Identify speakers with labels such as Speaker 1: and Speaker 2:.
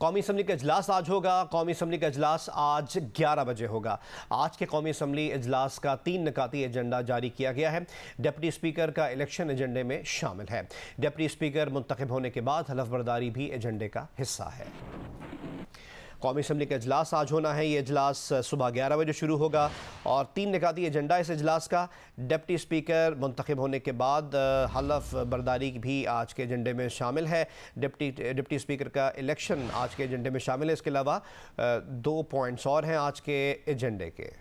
Speaker 1: कौमी असम्बली का अजलास आज होगा कौमी असम्बली का अजलास आज 11 बजे होगा आज के कौमी असम्बली अजलास का तीन नकाती एजेंडा जारी किया गया है डिप्टी स्पीकर का इलेक्शन एजेंडे में शामिल है डिप्टी स्पीकर मुंतखब होने के बाद हलफबरदारी भी एजेंडे का हिस्सा है कौमी असम्बली का अजलास आज होना है ये अजलास सुबह ग्यारह बजे शुरू होगा और तीन निकाती एजेंडा इस अजलास का डिप्टी स्पीकर मंतखब होने के बाद हलफ बर्दारी भी आज के एजेंडे में शामिल है डिप्टी डिप्टी स्पीकर का इलेक्शन आज के एजेंडे में शामिल है इसके अलावा दो पॉइंट्स और हैं आज के एजेंडे के